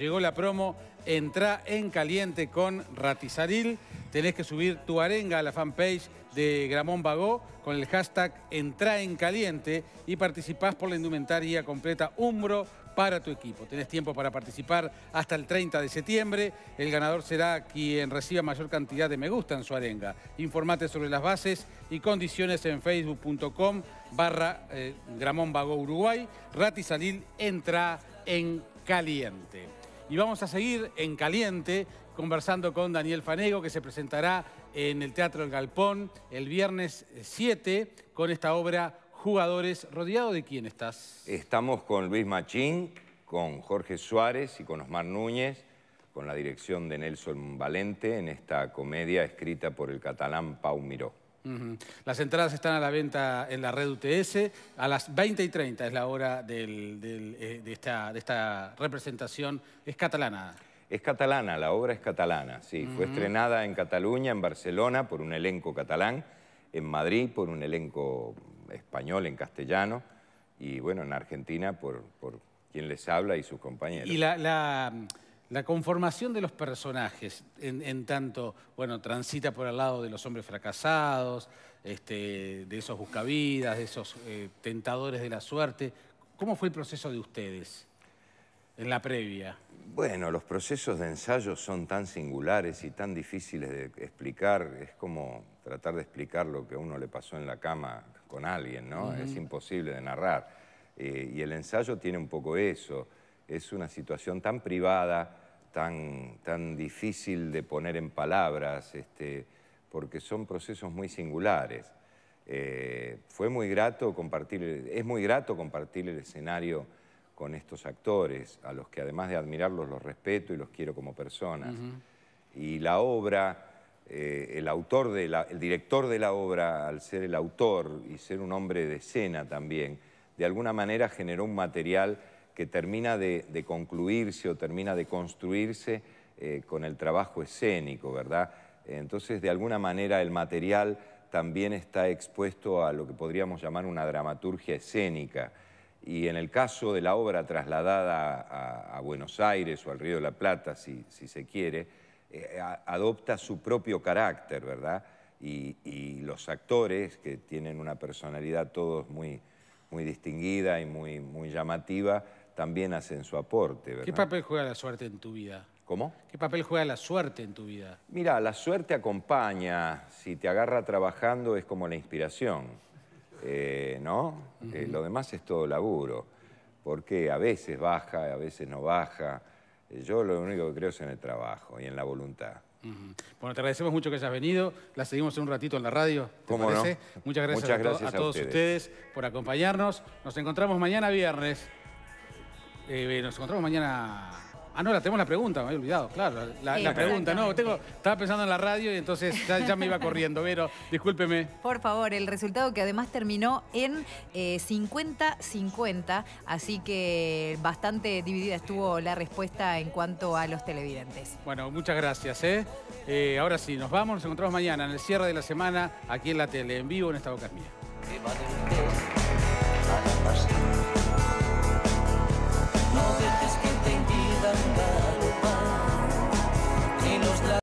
Llegó la promo, entra en caliente con Ratizaril. Tenés que subir tu arenga a la fanpage de Gramón Bagó con el hashtag entra en caliente y participás por la indumentaria completa Umbro para tu equipo. Tenés tiempo para participar hasta el 30 de septiembre. El ganador será quien reciba mayor cantidad de me gusta en su arenga. Informate sobre las bases y condiciones en facebook.com barra eh, Gramón Bagó Uruguay. Ratizaril, entra en caliente y vamos a seguir en caliente conversando con Daniel Fanego, que se presentará en el Teatro El Galpón el viernes 7 eh, con esta obra Jugadores. ¿Rodeado de quién estás? Estamos con Luis Machín, con Jorge Suárez y con Osmar Núñez, con la dirección de Nelson Valente en esta comedia escrita por el catalán Pau Miró. Las entradas están a la venta en la red UTS. A las 20 y 30 es la hora eh, de, esta, representación. Es catalana. Es catalana, la obra es catalana, sí. Fue estrenada en Cataluña, en Barcelona, por un elenco catalán, en Madrid, por un elenco español, en castellano, y bueno, en Argentina, por, quien les habla y sus compañeros. Y la la conformación de los personajes, en, tanto, bueno, transita por el lado de los hombres fracasados, este, de esos buscavidas, de esos eh, tentadores de la suerte. ¿Cómo fue el proceso de ustedes en la previa? Bueno, los procesos de ensayo son tan singulares y tan difíciles de explicar. Es como tratar de explicar lo que a uno le pasó en la cama con alguien, ¿no? Es imposible de narrar. Eh, y el ensayo tiene un poco eso. Es una situación tan privada, tan, tan difícil de poner en palabras, este, porque son procesos muy singulares. Eh, fue muy grato compartir, es muy grato compartir el escenario con estos actores, a los que además de admirarlos los respeto y los quiero como personas. Y la obra, eh, el, autor de el director de la obra, al ser el autor y ser un hombre de escena también, de alguna manera generó un material que termina de, concluirse o termina de construirse eh, con el trabajo escénico, ¿verdad? Entonces, de alguna manera, el material también está expuesto a lo que podríamos llamar una dramaturgia escénica. Y en el caso de la obra trasladada a, Buenos Aires o al Río de la Plata, si, se quiere, eh, adopta su propio carácter, ¿verdad? Y, y, los actores, que tienen una personalidad todos muy, distinguida y muy llamativa, también hacen su aporte. ¿verdad? ¿Qué papel juega la suerte en tu vida? ¿Cómo? ¿Qué papel juega la suerte en tu vida? Mira, la suerte acompaña. Si te agarra trabajando es como la inspiración, eh, ¿no? Eh, lo demás es todo laburo. Porque a veces baja, a veces no baja. Eh, yo lo único que creo es en el trabajo y en la voluntad. Bueno, te agradecemos mucho que hayas venido. La seguimos en un ratito en la radio. ¿Te ¿Cómo parece? No? Muchas gracias, a, todos ustedes por acompañarnos. Nos encontramos mañana viernes. Eh, nos encontramos mañana. Ah, no, la tenemos la pregunta, me había olvidado, claro. La, pregunta, no, estaba pensando en la radio y entonces ya, me iba corriendo, pero discúlpeme. Por favor, el resultado que además terminó en 50-50, eh, así que bastante dividida estuvo la respuesta en cuanto a los televidentes. Bueno, muchas gracias. ¿eh? ¿eh? ahora sí, nos vamos, nos encontramos mañana en el cierre de la semana aquí en la tele, en vivo en esta boca mía.